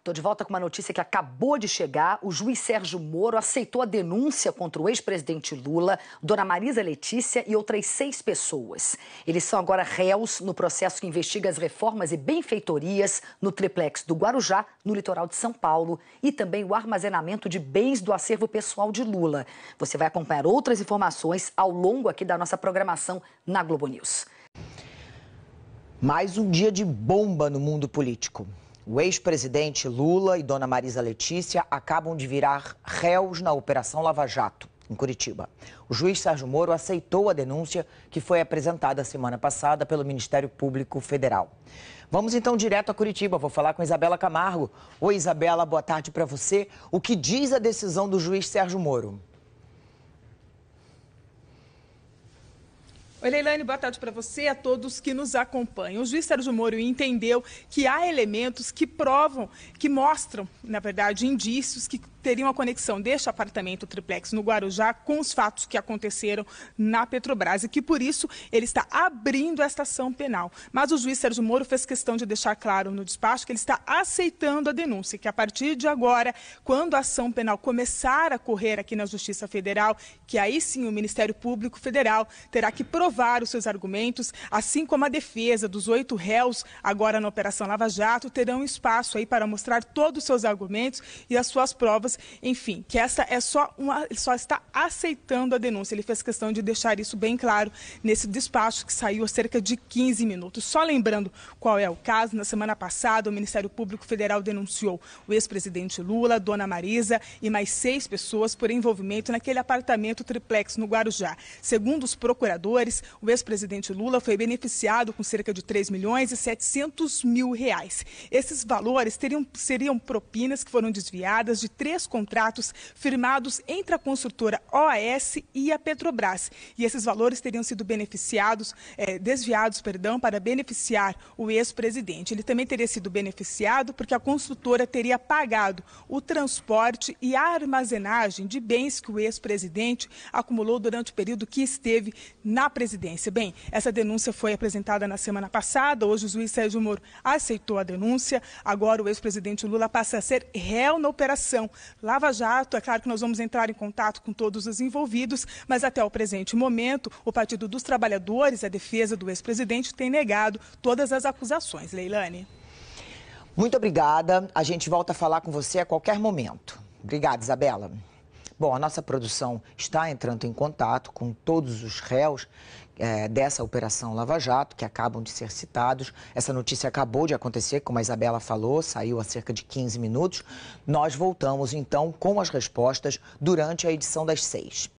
Estou de volta com uma notícia que acabou de chegar. O juiz Sérgio Moro aceitou a denúncia contra o ex-presidente Lula, dona Marisa Letícia e outras seis pessoas. Eles são agora réus no processo que investiga as reformas e benfeitorias no triplex do Guarujá, no litoral de São Paulo, e também o armazenamento de bens do acervo pessoal de Lula. Você vai acompanhar outras informações ao longo aqui da nossa programação na Globo News. Mais um dia de bomba no mundo político. O ex-presidente Lula e dona Marisa Letícia acabam de virar réus na Operação Lava Jato, em Curitiba. O juiz Sérgio Moro aceitou a denúncia que foi apresentada semana passada pelo Ministério Público Federal. Vamos então direto a Curitiba. Vou falar com Isabela Camargo. Oi, Isabela, boa tarde para você. O que diz a decisão do juiz Sérgio Moro? Oi, Leilane, boa tarde para você e a todos que nos acompanham. O juiz Sérgio Moro entendeu que há elementos que provam, que mostram, na verdade, indícios que teriam a conexão deste apartamento triplex no Guarujá com os fatos que aconteceram na Petrobras e que, por isso, ele está abrindo esta ação penal. Mas o juiz Sérgio Moro fez questão de deixar claro no despacho que ele está aceitando a denúncia que, a partir de agora, quando a ação penal começar a correr aqui na Justiça Federal, que aí sim o Ministério Público Federal terá que provar os seus argumentos, assim como a defesa dos oito réus agora na Operação Lava Jato terão espaço aí para mostrar todos os seus argumentos e as suas provas enfim, que essa é só uma, só está aceitando a denúncia. Ele fez questão de deixar isso bem claro nesse despacho que saiu há cerca de 15 minutos. Só lembrando qual é o caso, na semana passada o Ministério Público Federal denunciou o ex-presidente Lula, Dona Marisa e mais seis pessoas por envolvimento naquele apartamento triplex no Guarujá. Segundo os procuradores, o ex-presidente Lula foi beneficiado com cerca de 3 milhões e 700 mil reais. Esses valores teriam, seriam propinas que foram desviadas de três três contratos firmados entre a construtora OAS e a Petrobras. E esses valores teriam sido beneficiados, é, desviados, perdão, para beneficiar o ex-presidente. Ele também teria sido beneficiado porque a construtora teria pagado o transporte e a armazenagem de bens que o ex-presidente acumulou durante o período que esteve na presidência. Bem, essa denúncia foi apresentada na semana passada. Hoje o juiz Sérgio Moro aceitou a denúncia. Agora o ex-presidente Lula passa a ser réu na operação. Lava Jato. É claro que nós vamos entrar em contato com todos os envolvidos, mas até o presente momento, o Partido dos Trabalhadores, a defesa do ex-presidente, tem negado todas as acusações. Leilane. Muito obrigada. A gente volta a falar com você a qualquer momento. Obrigada, Isabela. Bom, a nossa produção está entrando em contato com todos os réus é, dessa Operação Lava Jato, que acabam de ser citados. Essa notícia acabou de acontecer, como a Isabela falou, saiu há cerca de 15 minutos. Nós voltamos então com as respostas durante a edição das seis.